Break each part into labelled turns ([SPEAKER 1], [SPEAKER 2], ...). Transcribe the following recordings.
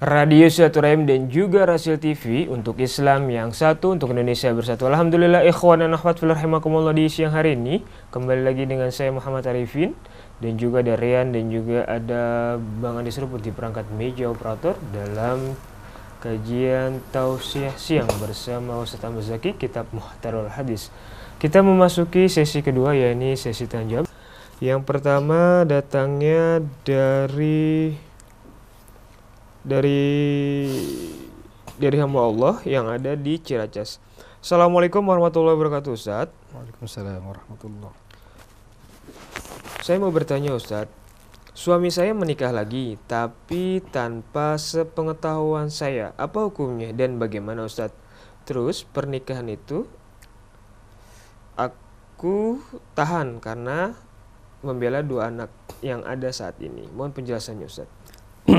[SPEAKER 1] Radio Silaturahim dan juga Rasil TV untuk Islam yang satu untuk Indonesia bersatu. Alhamdulillah ikhwan dan akhwat rahimakumullah di siang hari ini kembali lagi dengan saya Muhammad Arifin dan juga ada Rian dan juga ada Bang Andi Seruput di perangkat meja operator dalam kajian tausiah siang bersama Ustaz Ahmad Zaki kitab Muhtarul Hadis. Kita memasuki sesi kedua yakni sesi tanya jawab. Yang pertama datangnya dari dari dari hamba Allah yang ada di Ciracas. Assalamualaikum warahmatullahi wabarakatuh Ustaz. Waalaikumsalam warahmatullahi. Saya mau bertanya Ustadz, Suami saya menikah lagi, tapi tanpa sepengetahuan saya. Apa hukumnya dan bagaimana Ustadz? Terus pernikahan itu aku tahan karena membela dua anak yang ada saat ini. Mohon penjelasannya Ustaz.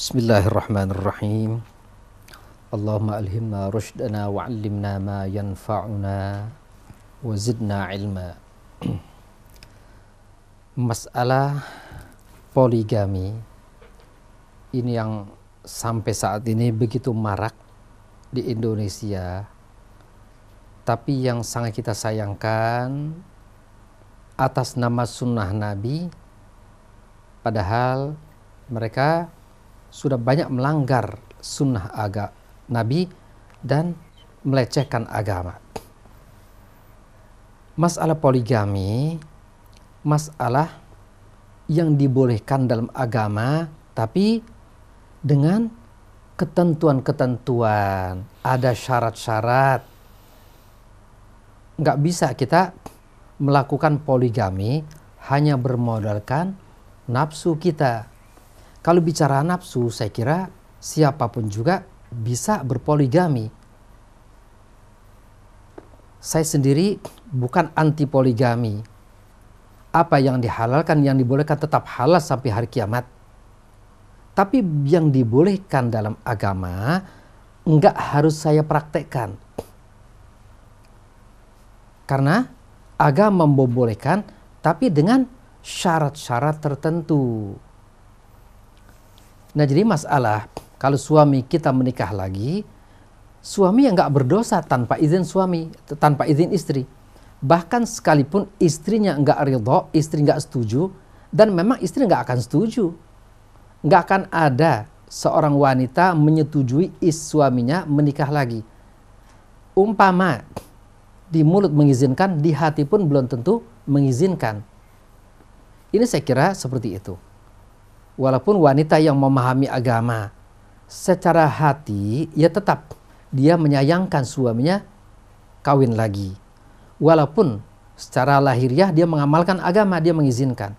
[SPEAKER 2] Bismillahirrahmanirrahim. Allahumma alhimna rushdana wa ma yanfa'una wa zidna ilma. Masalah poligami ini yang sampai saat ini begitu marak di Indonesia tapi yang sangat kita sayangkan atas nama sunnah Nabi padahal mereka sudah banyak melanggar sunnah agama Nabi dan melecehkan agama. Masalah poligami, masalah yang dibolehkan dalam agama, tapi dengan ketentuan-ketentuan, ada syarat-syarat. Nggak bisa kita melakukan poligami hanya bermodalkan nafsu kita. Kalau bicara nafsu, saya kira siapapun juga bisa berpoligami. Saya sendiri bukan anti poligami, apa yang dihalalkan, yang dibolehkan tetap halal sampai hari kiamat. Tapi yang dibolehkan dalam agama enggak harus saya praktekkan. Karena agama membolehkan tapi dengan syarat-syarat tertentu. Nah jadi masalah kalau suami kita menikah lagi, suami yang nggak berdosa tanpa izin suami, tanpa izin istri bahkan sekalipun istrinya enggak ridho, istri enggak setuju, dan memang istri enggak akan setuju. enggak akan ada seorang wanita menyetujui is suaminya menikah lagi. Umpama di mulut mengizinkan, di hati pun belum tentu mengizinkan. Ini saya kira seperti itu. Walaupun wanita yang memahami agama secara hati, ya tetap dia menyayangkan suaminya kawin lagi walaupun secara lahiriah dia mengamalkan agama, dia mengizinkan.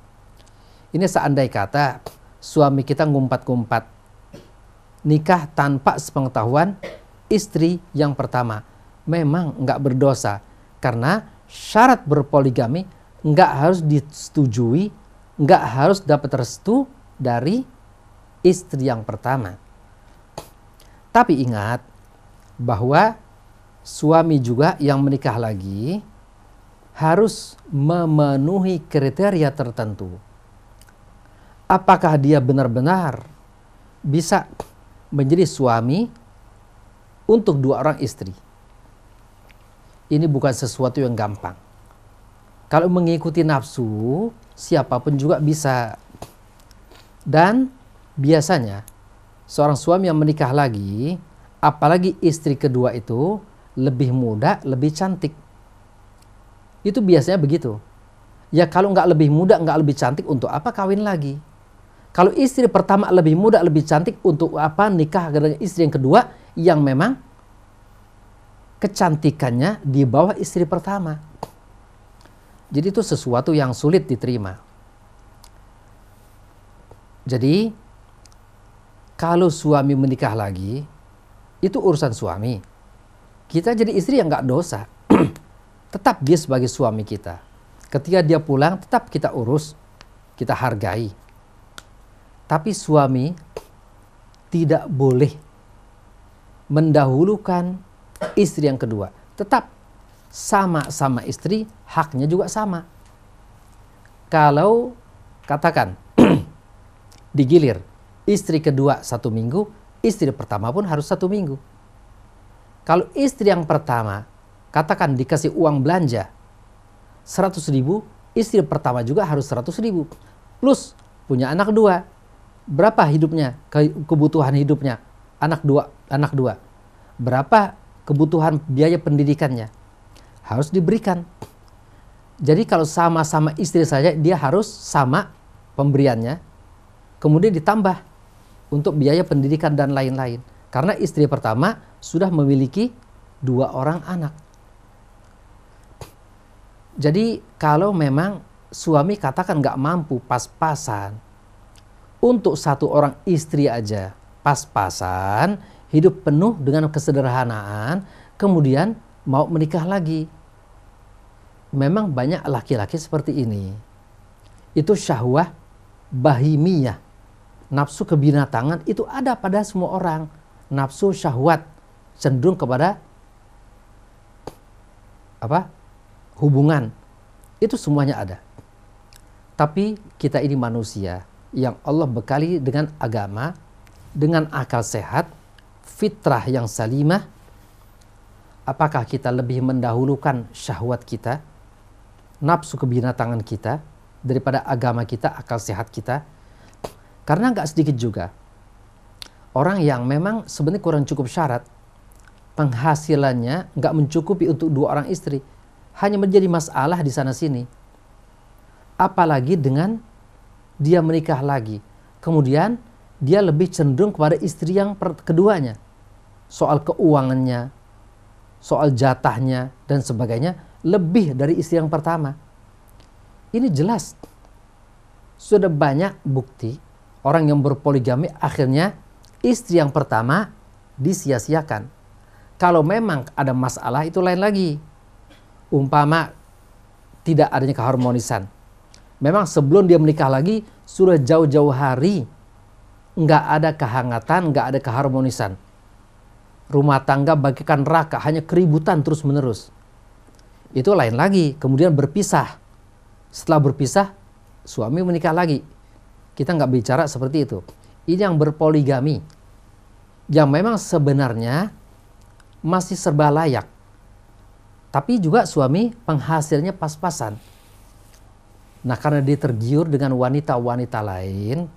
[SPEAKER 2] Ini seandai kata suami kita ngumpat-ngumpat nikah tanpa sepengetahuan istri yang pertama. Memang nggak berdosa karena syarat berpoligami nggak harus disetujui, nggak harus dapat restu dari istri yang pertama. Tapi ingat bahwa suami juga yang menikah lagi harus memenuhi kriteria tertentu. Apakah dia benar-benar bisa menjadi suami untuk dua orang istri? Ini bukan sesuatu yang gampang. Kalau mengikuti nafsu, siapapun juga bisa. Dan biasanya seorang suami yang menikah lagi, apalagi istri kedua itu lebih muda, lebih cantik. Itu biasanya begitu. Ya kalau nggak lebih muda, nggak lebih cantik, untuk apa kawin lagi? Kalau istri pertama lebih muda, lebih cantik, untuk apa nikah dengan istri yang kedua yang memang kecantikannya di bawah istri pertama? Jadi itu sesuatu yang sulit diterima. Jadi kalau suami menikah lagi, itu urusan suami kita jadi istri yang nggak dosa. tetap dia sebagai suami kita. Ketika dia pulang, tetap kita urus, kita hargai. Tapi suami tidak boleh mendahulukan istri yang kedua. Tetap sama-sama istri, haknya juga sama. Kalau katakan digilir istri kedua satu minggu, istri pertama pun harus satu minggu kalau istri yang pertama, katakan dikasih uang belanja 100 ribu, istri pertama juga harus 100 ribu. Plus punya anak dua, berapa hidupnya, kebutuhan hidupnya, anak dua, anak dua. Berapa kebutuhan biaya pendidikannya, harus diberikan. Jadi kalau sama-sama istri saja, dia harus sama pemberiannya, kemudian ditambah untuk biaya pendidikan dan lain-lain. Karena istri pertama sudah memiliki dua orang anak. Jadi kalau memang suami katakan nggak mampu pas-pasan, untuk satu orang istri aja pas-pasan, hidup penuh dengan kesederhanaan, kemudian mau menikah lagi. Memang banyak laki-laki seperti ini. Itu syahwah bahimiyah. Nafsu kebinatangan itu ada pada semua orang nafsu syahwat cenderung kepada apa hubungan itu semuanya ada tapi kita ini manusia yang Allah bekali dengan agama dengan akal sehat fitrah yang salimah apakah kita lebih mendahulukan syahwat kita nafsu kebinatangan kita daripada agama kita akal sehat kita karena nggak sedikit juga orang yang memang sebenarnya kurang cukup syarat penghasilannya nggak mencukupi untuk dua orang istri hanya menjadi masalah di sana sini apalagi dengan dia menikah lagi kemudian dia lebih cenderung kepada istri yang keduanya soal keuangannya soal jatahnya dan sebagainya lebih dari istri yang pertama ini jelas sudah banyak bukti orang yang berpoligami akhirnya istri yang pertama disia-siakan. Kalau memang ada masalah itu lain lagi. Umpama tidak adanya keharmonisan. Memang sebelum dia menikah lagi sudah jauh-jauh hari nggak ada kehangatan, nggak ada keharmonisan. Rumah tangga bagikan raka hanya keributan terus menerus. Itu lain lagi. Kemudian berpisah. Setelah berpisah, suami menikah lagi. Kita nggak bicara seperti itu. Ini yang berpoligami yang memang sebenarnya masih serba layak. Tapi juga suami penghasilnya pas-pasan. Nah karena dia tergiur dengan wanita-wanita lain,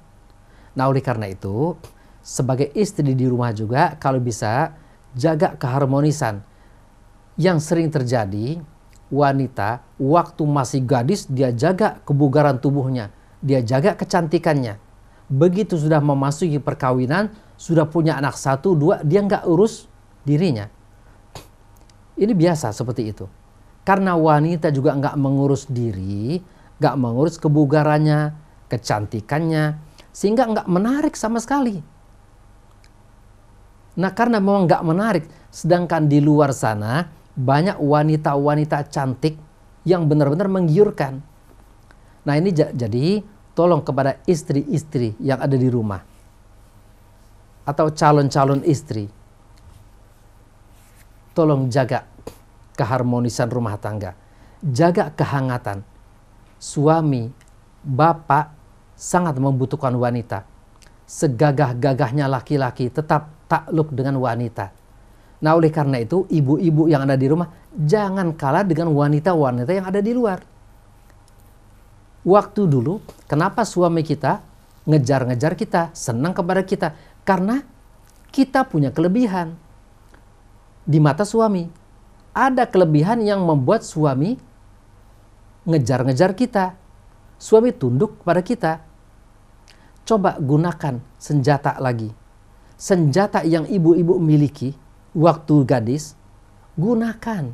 [SPEAKER 2] nah oleh karena itu sebagai istri di rumah juga kalau bisa jaga keharmonisan. Yang sering terjadi wanita waktu masih gadis dia jaga kebugaran tubuhnya, dia jaga kecantikannya. Begitu sudah memasuki perkawinan sudah punya anak satu dua dia nggak urus dirinya ini biasa seperti itu karena wanita juga nggak mengurus diri nggak mengurus kebugarannya kecantikannya sehingga nggak menarik sama sekali nah karena memang nggak menarik sedangkan di luar sana banyak wanita-wanita cantik yang benar-benar menggiurkan nah ini jadi tolong kepada istri-istri yang ada di rumah atau calon-calon istri, tolong jaga keharmonisan rumah tangga, jaga kehangatan. Suami, bapak sangat membutuhkan wanita. Segagah-gagahnya laki-laki tetap takluk dengan wanita. Nah, oleh karena itu, ibu-ibu yang ada di rumah jangan kalah dengan wanita-wanita yang ada di luar. Waktu dulu, kenapa suami kita ngejar-ngejar kita, senang kepada kita, karena kita punya kelebihan di mata suami. Ada kelebihan yang membuat suami ngejar-ngejar kita. Suami tunduk kepada kita. Coba gunakan senjata lagi. Senjata yang ibu-ibu miliki waktu gadis, gunakan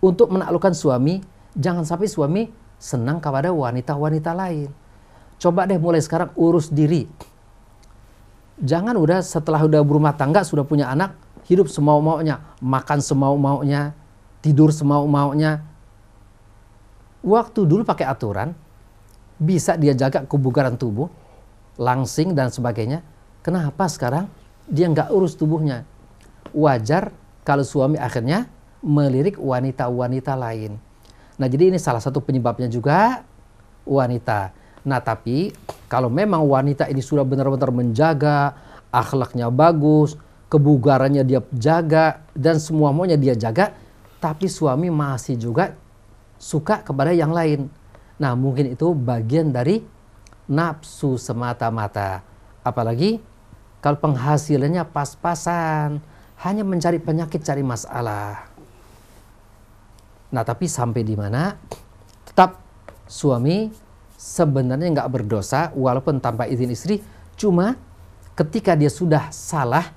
[SPEAKER 2] untuk menaklukkan suami. Jangan sampai suami senang kepada wanita-wanita lain. Coba deh mulai sekarang urus diri jangan udah setelah udah berumah tangga sudah punya anak hidup semau maunya makan semau maunya tidur semau maunya waktu dulu pakai aturan bisa dia jaga kebugaran tubuh langsing dan sebagainya kenapa sekarang dia nggak urus tubuhnya wajar kalau suami akhirnya melirik wanita-wanita lain nah jadi ini salah satu penyebabnya juga wanita Nah, tapi kalau memang wanita ini sudah benar-benar menjaga akhlaknya bagus, kebugarannya dia jaga dan semua maunya dia jaga, tapi suami masih juga suka kepada yang lain. Nah, mungkin itu bagian dari nafsu semata-mata. Apalagi kalau penghasilannya pas-pasan, hanya mencari penyakit, cari masalah. Nah, tapi sampai di mana? Tetap suami sebenarnya nggak berdosa walaupun tanpa izin istri, cuma ketika dia sudah salah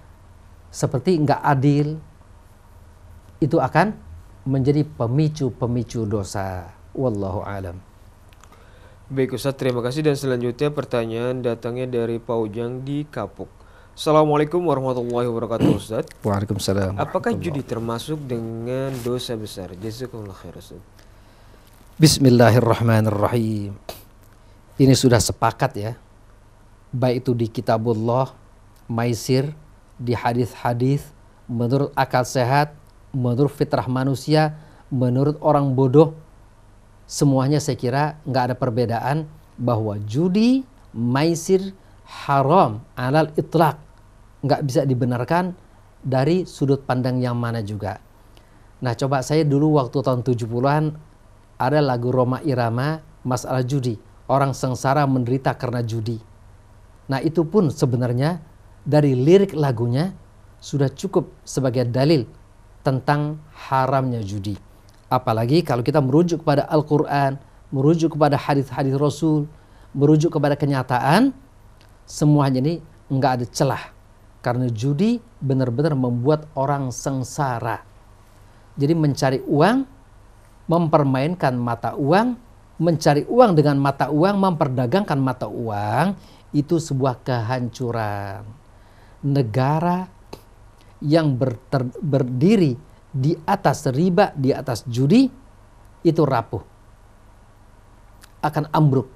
[SPEAKER 2] seperti nggak adil itu akan menjadi pemicu-pemicu dosa. Wallahu alam.
[SPEAKER 1] Baik Ustaz, terima kasih dan selanjutnya pertanyaan datangnya dari Pak Ujang di Kapuk. Assalamualaikum warahmatullahi wabarakatuh Ustaz. Waalaikumsalam. Apakah judi termasuk dengan dosa besar? Jazakumullah khair Ustaz.
[SPEAKER 2] Bismillahirrahmanirrahim ini sudah sepakat ya baik itu di kitabullah maisir di hadis-hadis menurut akal sehat menurut fitrah manusia menurut orang bodoh semuanya saya kira nggak ada perbedaan bahwa judi maisir haram alal itlak nggak bisa dibenarkan dari sudut pandang yang mana juga nah coba saya dulu waktu tahun 70-an ada lagu Roma Irama masalah judi orang sengsara menderita karena judi. Nah, itu pun sebenarnya dari lirik lagunya sudah cukup sebagai dalil tentang haramnya judi. Apalagi kalau kita merujuk kepada Al-Quran, merujuk kepada hadis-hadis Rasul, merujuk kepada kenyataan, semuanya ini nggak ada celah. Karena judi benar-benar membuat orang sengsara. Jadi mencari uang, mempermainkan mata uang, mencari uang dengan mata uang, memperdagangkan mata uang, itu sebuah kehancuran. Negara yang berter, berdiri di atas riba, di atas judi, itu rapuh. Akan ambruk.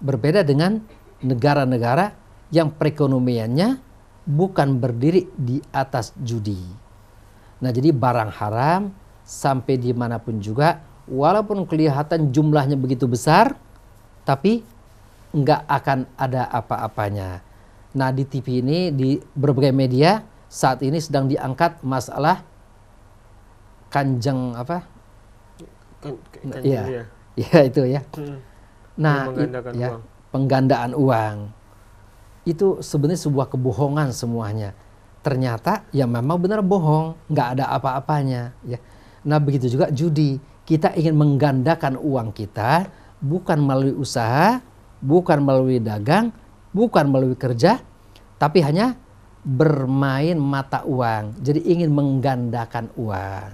[SPEAKER 2] Berbeda dengan negara-negara yang perekonomiannya bukan berdiri di atas judi. Nah jadi barang haram sampai dimanapun juga walaupun kelihatan jumlahnya begitu besar, tapi nggak akan ada apa-apanya. Nah di TV ini, di berbagai media, saat ini sedang diangkat masalah kanjeng apa?
[SPEAKER 1] Kan, kanjeng nah, ya. ya. ya itu ya. Hmm. Nah, penggandaan ya, uang.
[SPEAKER 2] penggandaan uang. Itu sebenarnya sebuah kebohongan semuanya. Ternyata ya memang benar bohong, nggak ada apa-apanya ya. Nah, begitu juga judi kita ingin menggandakan uang kita bukan melalui usaha, bukan melalui dagang, bukan melalui kerja, tapi hanya bermain mata uang. Jadi ingin menggandakan uang.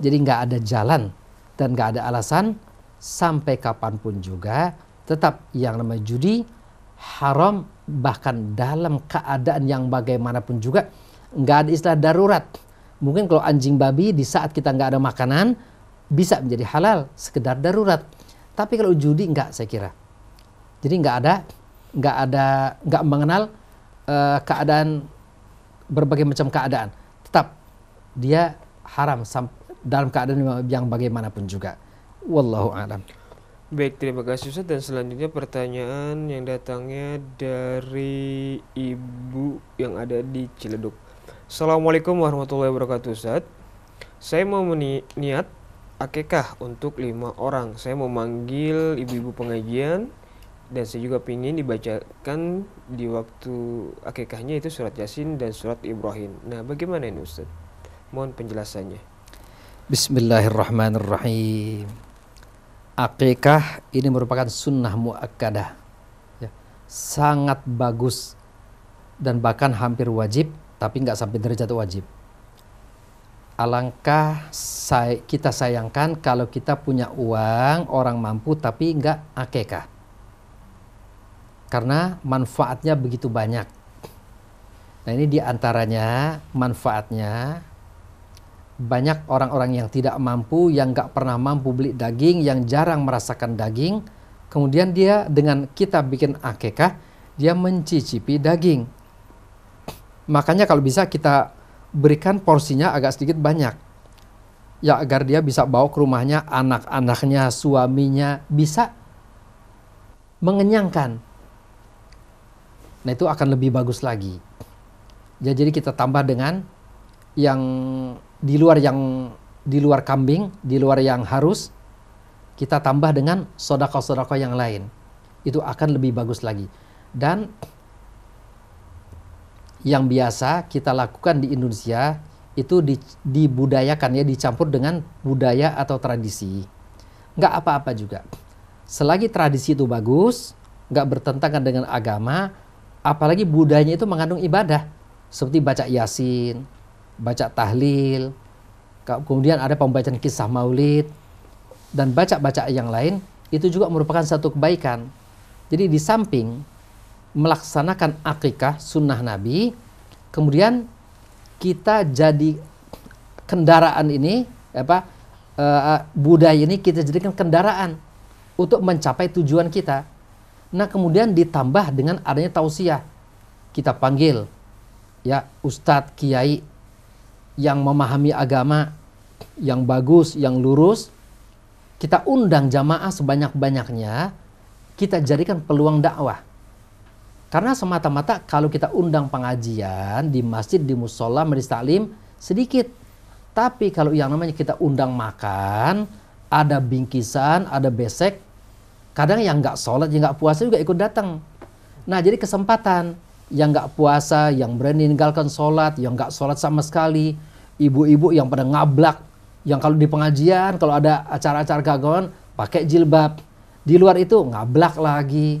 [SPEAKER 2] Jadi nggak ada jalan dan nggak ada alasan sampai kapanpun juga tetap yang namanya judi haram bahkan dalam keadaan yang bagaimanapun juga nggak ada istilah darurat. Mungkin kalau anjing babi di saat kita nggak ada makanan bisa menjadi halal sekedar darurat. Tapi kalau judi enggak saya kira. Jadi enggak ada enggak ada enggak mengenal uh, keadaan berbagai macam keadaan. Tetap dia haram dalam keadaan yang bagaimanapun juga. Wallahu a'lam.
[SPEAKER 1] Baik, terima kasih Ustaz dan selanjutnya pertanyaan yang datangnya dari ibu yang ada di Ciledug. Assalamualaikum warahmatullahi wabarakatuh Ustaz. Saya mau niat akekah untuk lima orang. Saya mau manggil ibu-ibu pengajian dan saya juga ingin dibacakan di waktu akekahnya itu surat Yasin dan surat Ibrahim. Nah, bagaimana ini Ustaz? Mohon penjelasannya.
[SPEAKER 2] Bismillahirrahmanirrahim. Akekah ini merupakan sunnah muakkadah. Ya, sangat bagus dan bahkan hampir wajib, tapi nggak sampai derajat wajib alangkah say, kita sayangkan kalau kita punya uang orang mampu tapi nggak akekah karena manfaatnya begitu banyak nah ini diantaranya manfaatnya banyak orang-orang yang tidak mampu yang nggak pernah mampu beli daging yang jarang merasakan daging kemudian dia dengan kita bikin akekah dia mencicipi daging makanya kalau bisa kita berikan porsinya agak sedikit banyak. Ya agar dia bisa bawa ke rumahnya anak-anaknya, suaminya bisa mengenyangkan. Nah itu akan lebih bagus lagi. Ya, jadi kita tambah dengan yang di luar yang di luar kambing, di luar yang harus kita tambah dengan sodako-sodako yang lain. Itu akan lebih bagus lagi. Dan yang biasa kita lakukan di Indonesia itu di, dibudayakan ya dicampur dengan budaya atau tradisi nggak apa-apa juga selagi tradisi itu bagus nggak bertentangan dengan agama apalagi budayanya itu mengandung ibadah seperti baca yasin baca tahlil kemudian ada pembacaan kisah maulid dan baca-baca yang lain itu juga merupakan satu kebaikan jadi di samping melaksanakan akikah sunnah Nabi, kemudian kita jadi kendaraan ini apa uh, budaya ini kita jadikan kendaraan untuk mencapai tujuan kita. Nah kemudian ditambah dengan adanya tausiah kita panggil ya ustadz kiai yang memahami agama yang bagus yang lurus kita undang jamaah sebanyak banyaknya kita jadikan peluang dakwah karena semata-mata kalau kita undang pengajian di masjid, di musola, majelis taklim sedikit. Tapi kalau yang namanya kita undang makan, ada bingkisan, ada besek, kadang yang nggak sholat, yang nggak puasa juga ikut datang. Nah jadi kesempatan yang nggak puasa, yang berani ninggalkan sholat, yang nggak sholat sama sekali, ibu-ibu yang pada ngablak, yang kalau di pengajian, kalau ada acara-acara keagamaan, pakai jilbab. Di luar itu ngablak lagi.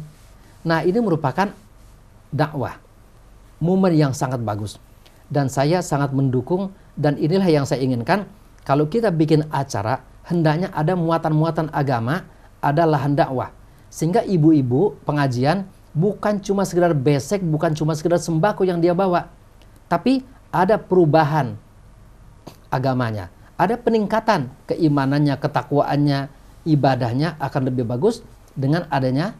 [SPEAKER 2] Nah ini merupakan dakwah. Momen yang sangat bagus. Dan saya sangat mendukung dan inilah yang saya inginkan. Kalau kita bikin acara, hendaknya ada muatan-muatan agama, ada lahan dakwah. Sehingga ibu-ibu pengajian bukan cuma sekedar besek, bukan cuma sekedar sembako yang dia bawa. Tapi ada perubahan agamanya. Ada peningkatan keimanannya, ketakwaannya, ibadahnya akan lebih bagus dengan adanya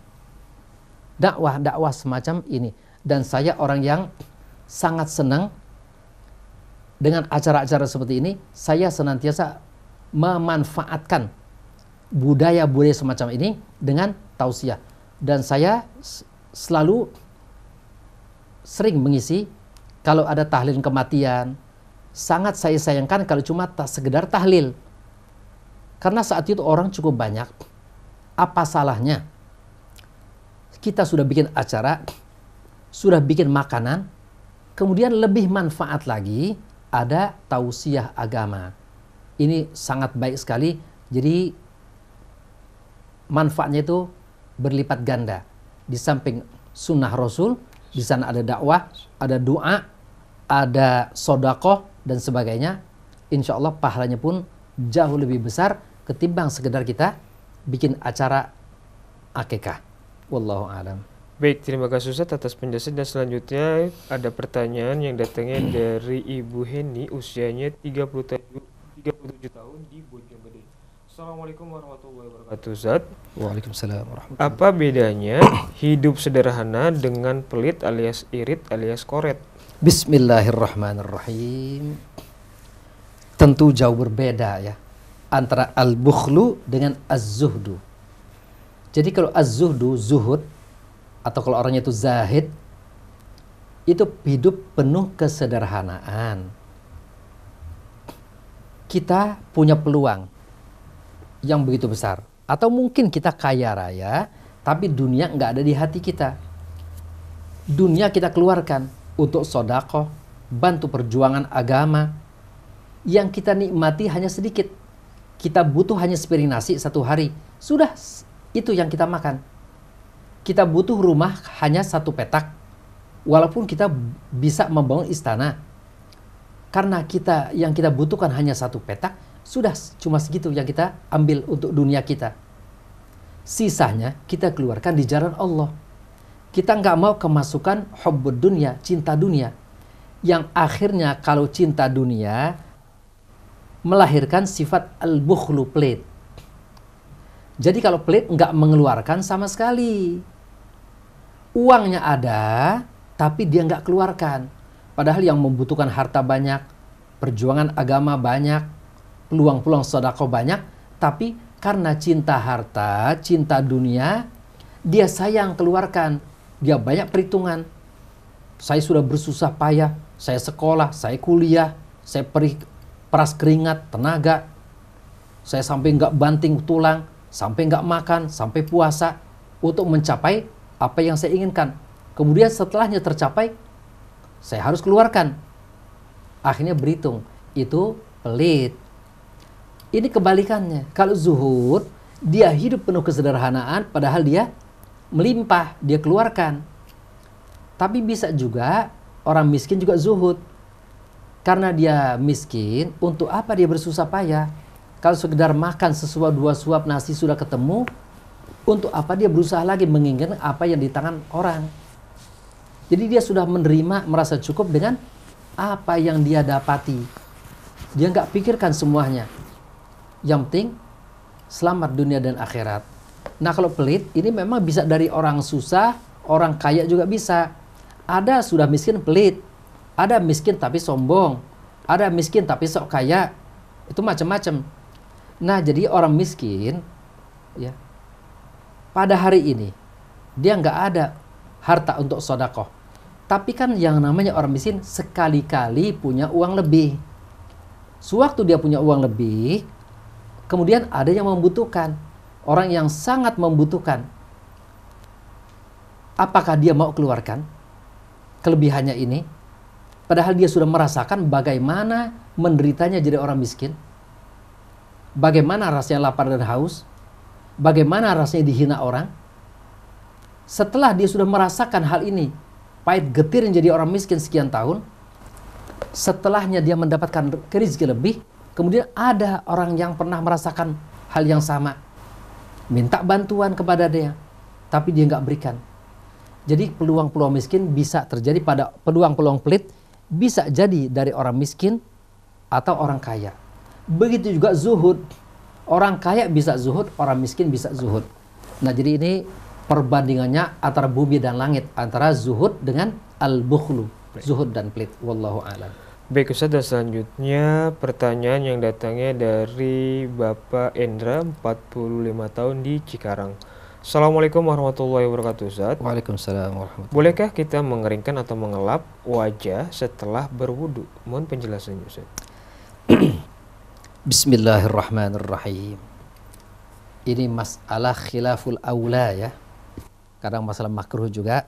[SPEAKER 2] dakwah-dakwah semacam ini dan saya orang yang sangat senang dengan acara-acara seperti ini saya senantiasa memanfaatkan budaya-budaya semacam ini dengan tausiah dan saya selalu sering mengisi kalau ada tahlil kematian sangat saya sayangkan kalau cuma tak sekedar tahlil karena saat itu orang cukup banyak apa salahnya kita sudah bikin acara, sudah bikin makanan, kemudian lebih manfaat lagi ada tausiah agama. Ini sangat baik sekali. Jadi manfaatnya itu berlipat ganda. Di samping sunnah Rasul, di sana ada dakwah, ada doa, ada sodakoh, dan sebagainya. Insya Allah pahalanya pun jauh lebih besar ketimbang sekedar kita bikin acara akekah.
[SPEAKER 1] Wallahu alam. Baik, terima kasih Ustaz atas penjelasan dan selanjutnya ada pertanyaan yang datangnya dari Ibu Heni usianya 30 tahun 37 tahun di Bojonggede. Assalamualaikum warahmatullahi wabarakatuh Ustaz. Waalaikumsalam warahmatullahi Apa bedanya hidup sederhana dengan pelit alias irit alias koret?
[SPEAKER 2] Bismillahirrahmanirrahim. Tentu jauh berbeda ya antara al-bukhlu dengan az-zuhdu. Jadi kalau az-zuhdu, zuhud, atau kalau orangnya itu zahid, itu hidup penuh kesederhanaan. Kita punya peluang yang begitu besar. Atau mungkin kita kaya raya, tapi dunia nggak ada di hati kita. Dunia kita keluarkan untuk sodako bantu perjuangan agama. Yang kita nikmati hanya sedikit. Kita butuh hanya sepiring nasi satu hari. Sudah itu yang kita makan. Kita butuh rumah hanya satu petak, walaupun kita bisa membangun istana. Karena kita yang kita butuhkan hanya satu petak, sudah cuma segitu yang kita ambil untuk dunia kita. Sisanya kita keluarkan di jalan Allah. Kita nggak mau kemasukan hobi dunia, cinta dunia. Yang akhirnya kalau cinta dunia melahirkan sifat al-bukhlu pelit jadi kalau pelit nggak mengeluarkan sama sekali. Uangnya ada, tapi dia nggak keluarkan. Padahal yang membutuhkan harta banyak, perjuangan agama banyak, peluang-peluang sodako banyak, tapi karena cinta harta, cinta dunia, dia sayang keluarkan. Dia banyak perhitungan. Saya sudah bersusah payah, saya sekolah, saya kuliah, saya peri, peras keringat, tenaga, saya sampai nggak banting tulang, sampai nggak makan, sampai puasa untuk mencapai apa yang saya inginkan. Kemudian setelahnya tercapai, saya harus keluarkan. Akhirnya berhitung, itu pelit. Ini kebalikannya. Kalau zuhud, dia hidup penuh kesederhanaan padahal dia melimpah, dia keluarkan. Tapi bisa juga orang miskin juga zuhud. Karena dia miskin, untuk apa dia bersusah payah? Kalau sekedar makan sesuap dua suap nasi sudah ketemu, untuk apa dia berusaha lagi menginginkan apa yang di tangan orang? Jadi dia sudah menerima, merasa cukup dengan apa yang dia dapati. Dia nggak pikirkan semuanya. Yang penting selamat dunia dan akhirat. Nah kalau pelit ini memang bisa dari orang susah, orang kaya juga bisa. Ada sudah miskin pelit, ada miskin tapi sombong, ada miskin tapi sok kaya. Itu macam-macam. Nah, jadi orang miskin ya pada hari ini dia nggak ada harta untuk sodako Tapi kan yang namanya orang miskin sekali-kali punya uang lebih. Sewaktu dia punya uang lebih, kemudian ada yang membutuhkan. Orang yang sangat membutuhkan. Apakah dia mau keluarkan kelebihannya ini? Padahal dia sudah merasakan bagaimana menderitanya jadi orang miskin. Bagaimana rasanya lapar dan haus? Bagaimana rasanya dihina orang? Setelah dia sudah merasakan hal ini, pahit getir menjadi orang miskin sekian tahun, setelahnya dia mendapatkan rezeki lebih, kemudian ada orang yang pernah merasakan hal yang sama. Minta bantuan kepada dia, tapi dia nggak berikan. Jadi peluang-peluang miskin bisa terjadi pada peluang-peluang pelit, bisa jadi dari orang miskin atau orang kaya. Begitu juga zuhud. Orang kaya bisa zuhud, orang miskin bisa zuhud. Nah, jadi ini perbandingannya antara bumi dan langit, antara zuhud dengan al-bukhlu, zuhud dan pelit. Wallahu
[SPEAKER 1] a'lam. Baik Ustaz, dan selanjutnya pertanyaan yang datangnya dari Bapak Endra, 45 tahun di Cikarang. Assalamualaikum warahmatullahi wabarakatuh Ustaz.
[SPEAKER 2] Waalaikumsalam warahmatullahi
[SPEAKER 1] wabarakatuh Bolehkah kita mengeringkan atau mengelap wajah setelah
[SPEAKER 2] berwudu? Mohon penjelasannya Ustaz. Bismillahirrahmanirrahim. Ini masalah khilaful aula ya. Kadang masalah makruh juga.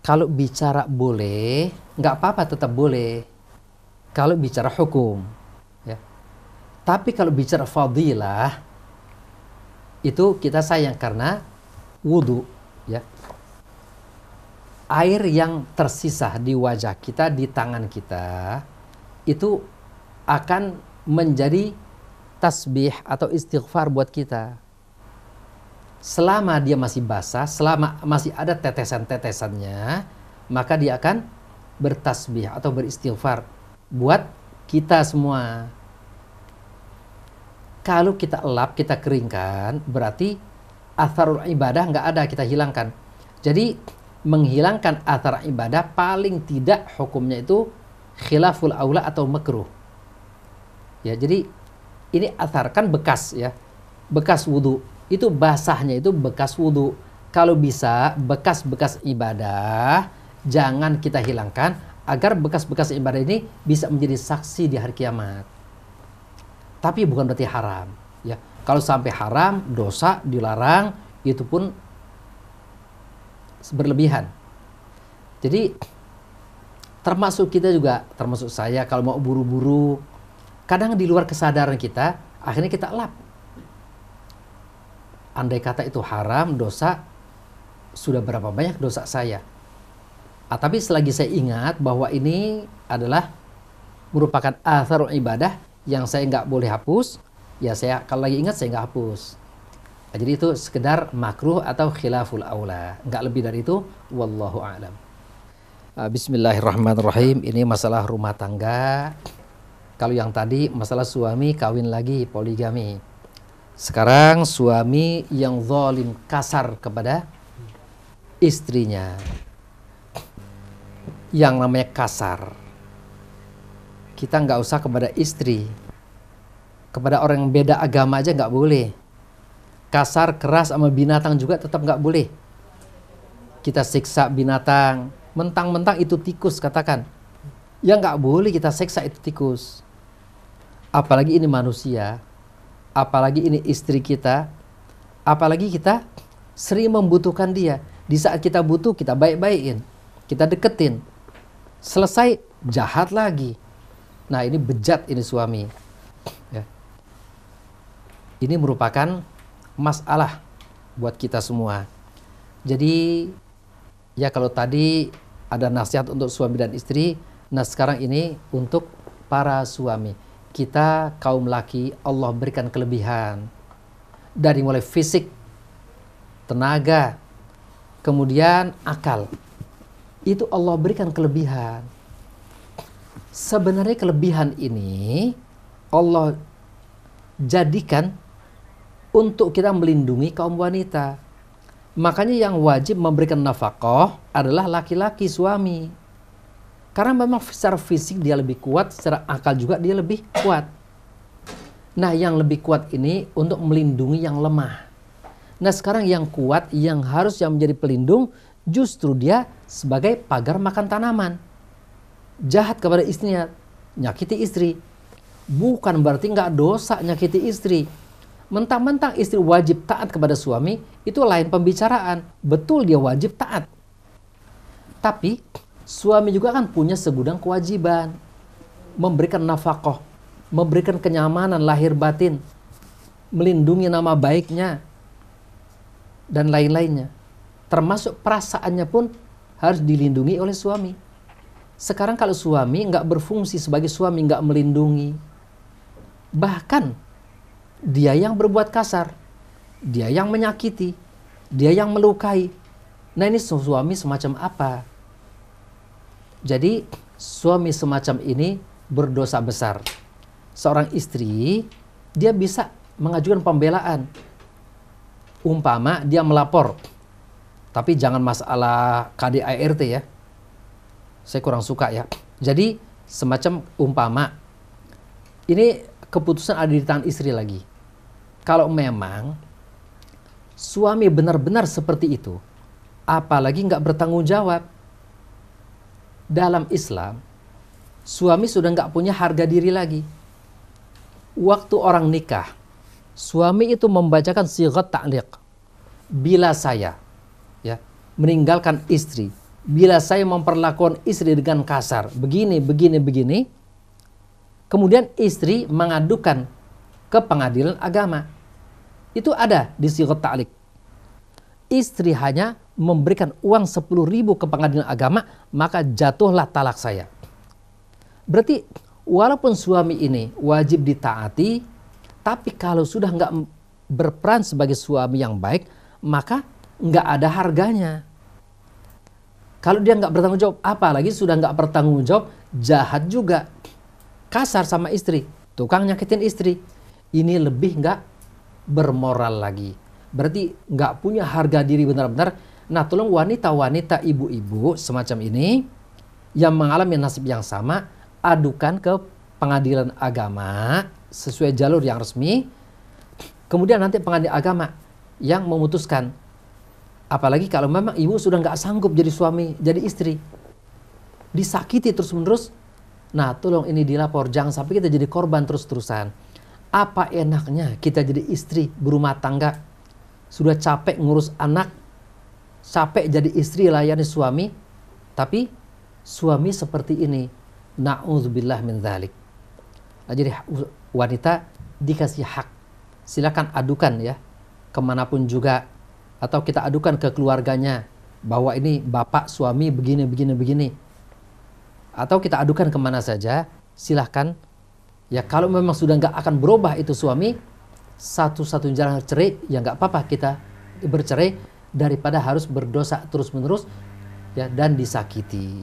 [SPEAKER 2] Kalau bicara boleh, nggak apa-apa tetap boleh. Kalau bicara hukum, ya. Tapi kalau bicara fadilah, itu kita sayang karena wudhu, ya. Air yang tersisa di wajah kita, di tangan kita, itu akan menjadi tasbih atau istighfar buat kita. Selama dia masih basah, selama masih ada tetesan-tetesannya, maka dia akan bertasbih atau beristighfar buat kita semua. Kalau kita elap, kita keringkan, berarti atharul ibadah nggak ada, kita hilangkan. Jadi menghilangkan athar ibadah paling tidak hukumnya itu khilaful aula atau makruh Ya, jadi ini kan bekas ya. Bekas wudhu. Itu basahnya itu bekas wudhu. Kalau bisa bekas-bekas ibadah jangan kita hilangkan agar bekas-bekas ibadah ini bisa menjadi saksi di hari kiamat. Tapi bukan berarti haram, ya. Kalau sampai haram, dosa dilarang, itu pun berlebihan. Jadi termasuk kita juga, termasuk saya kalau mau buru-buru kadang di luar kesadaran kita akhirnya kita lap andai kata itu haram dosa sudah berapa banyak dosa saya ah, tapi selagi saya ingat bahwa ini adalah merupakan asar ibadah yang saya nggak boleh hapus ya saya kalau lagi ingat saya nggak hapus nah, jadi itu sekedar makruh atau khilaful aula nggak lebih dari itu wallahu alam ah, Bismillahirrahmanirrahim ini masalah rumah tangga kalau yang tadi masalah suami kawin lagi poligami. Sekarang suami yang zalim kasar kepada istrinya. Yang namanya kasar. Kita nggak usah kepada istri. Kepada orang yang beda agama aja nggak boleh. Kasar, keras sama binatang juga tetap nggak boleh. Kita siksa binatang. Mentang-mentang itu tikus katakan. Ya nggak boleh kita siksa itu tikus apalagi ini manusia, apalagi ini istri kita, apalagi kita sering membutuhkan dia. Di saat kita butuh, kita baik-baikin, kita deketin. Selesai jahat lagi. Nah, ini bejat ini suami. Ya. Ini merupakan masalah buat kita semua. Jadi ya kalau tadi ada nasihat untuk suami dan istri, nah sekarang ini untuk para suami kita kaum laki Allah berikan kelebihan dari mulai fisik, tenaga, kemudian akal. Itu Allah berikan kelebihan. Sebenarnya kelebihan ini Allah jadikan untuk kita melindungi kaum wanita. Makanya yang wajib memberikan nafkah adalah laki-laki suami karena memang secara fisik dia lebih kuat, secara akal juga dia lebih kuat. Nah, yang lebih kuat ini untuk melindungi yang lemah. Nah, sekarang yang kuat, yang harus yang menjadi pelindung, justru dia sebagai pagar makan tanaman. Jahat kepada istrinya, nyakiti istri. Bukan berarti nggak dosa nyakiti istri. Mentang-mentang istri wajib taat kepada suami, itu lain pembicaraan. Betul dia wajib taat. Tapi Suami juga kan punya segudang kewajiban. Memberikan nafkah, memberikan kenyamanan lahir batin, melindungi nama baiknya, dan lain-lainnya. Termasuk perasaannya pun harus dilindungi oleh suami. Sekarang kalau suami nggak berfungsi sebagai suami, nggak melindungi, bahkan dia yang berbuat kasar, dia yang menyakiti, dia yang melukai. Nah ini suami semacam apa? Jadi suami semacam ini berdosa besar. Seorang istri dia bisa mengajukan pembelaan. Umpama dia melapor. Tapi jangan masalah KDART ya. Saya kurang suka ya. Jadi semacam umpama ini keputusan ada di tangan istri lagi. Kalau memang suami benar-benar seperti itu, apalagi nggak bertanggung jawab, dalam Islam suami sudah nggak punya harga diri lagi. Waktu orang nikah, suami itu membacakan sigat ta'liq. Bila saya ya meninggalkan istri, bila saya memperlakukan istri dengan kasar, begini, begini, begini, kemudian istri mengadukan ke pengadilan agama. Itu ada di sigat ta'liq. Istri hanya memberikan uang 10 ribu ke pengadilan agama, maka jatuhlah talak saya. Berarti walaupun suami ini wajib ditaati, tapi kalau sudah nggak berperan sebagai suami yang baik, maka nggak ada harganya. Kalau dia nggak bertanggung jawab, apalagi sudah nggak bertanggung jawab, jahat juga. Kasar sama istri, tukang nyakitin istri. Ini lebih nggak bermoral lagi. Berarti nggak punya harga diri benar-benar Nah, tolong wanita-wanita ibu-ibu semacam ini yang mengalami nasib yang sama, adukan ke pengadilan agama sesuai jalur yang resmi. Kemudian nanti pengadilan agama yang memutuskan. Apalagi kalau memang ibu sudah nggak sanggup jadi suami, jadi istri. Disakiti terus-menerus. Nah, tolong ini dilapor. Jangan sampai kita jadi korban terus-terusan. Apa enaknya kita jadi istri berumah tangga? Sudah capek ngurus anak, capek jadi istri layani suami, tapi suami seperti ini. Na'udzubillah min dzalik. Nah, jadi wanita dikasih hak. Silakan adukan ya kemanapun juga atau kita adukan ke keluarganya bahwa ini bapak suami begini begini begini atau kita adukan kemana saja silahkan ya kalau memang sudah nggak akan berubah itu suami satu-satunya jalan cerai ya nggak apa-apa kita bercerai daripada harus berdosa terus-menerus ya dan disakiti.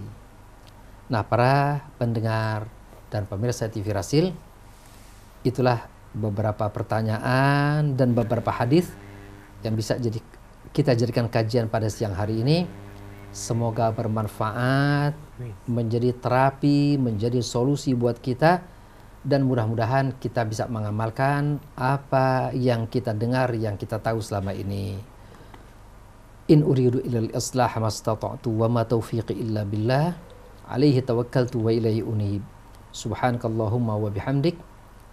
[SPEAKER 2] Nah, para pendengar dan pemirsa TV Rasil, itulah beberapa pertanyaan dan beberapa hadis yang bisa jadi kita jadikan kajian pada siang hari ini. Semoga bermanfaat, menjadi terapi, menjadi solusi buat kita dan mudah-mudahan kita bisa mengamalkan apa yang kita dengar, yang kita tahu selama ini. إن أريد إلا الإصلاح ما استطعت وما توفيقي إلا بالله عليه توكلت وإليه أنيب سبحانك اللهم وبحمدك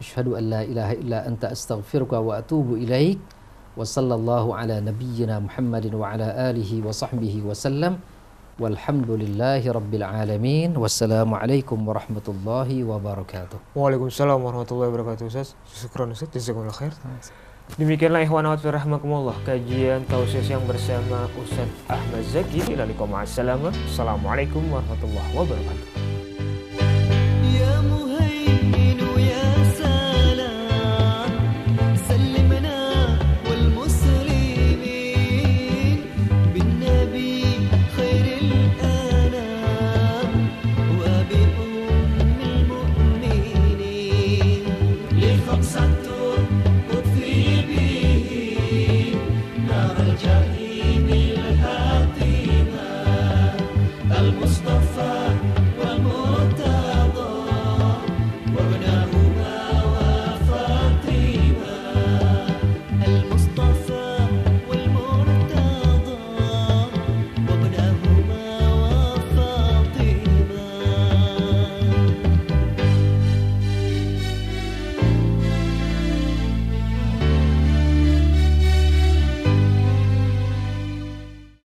[SPEAKER 2] أشهد أن لا إله إلا أنت أستغفرك وأتوب إليك وصلى الله على نبينا محمد وعلى آله وصحبه وسلم والحمد لله رب العالمين والسلام عليكم ورحمة الله وبركاته
[SPEAKER 1] وعليكم السلام ورحمة الله وبركاته شكرا أستاذ جزاكم الله خير نعم Demikianlah ikhwanawat rahmakumullah kajian tausiah yang bersama Ustaz Ahmad Zaki. Assalamualaikum warahmatullahi wabarakatuh.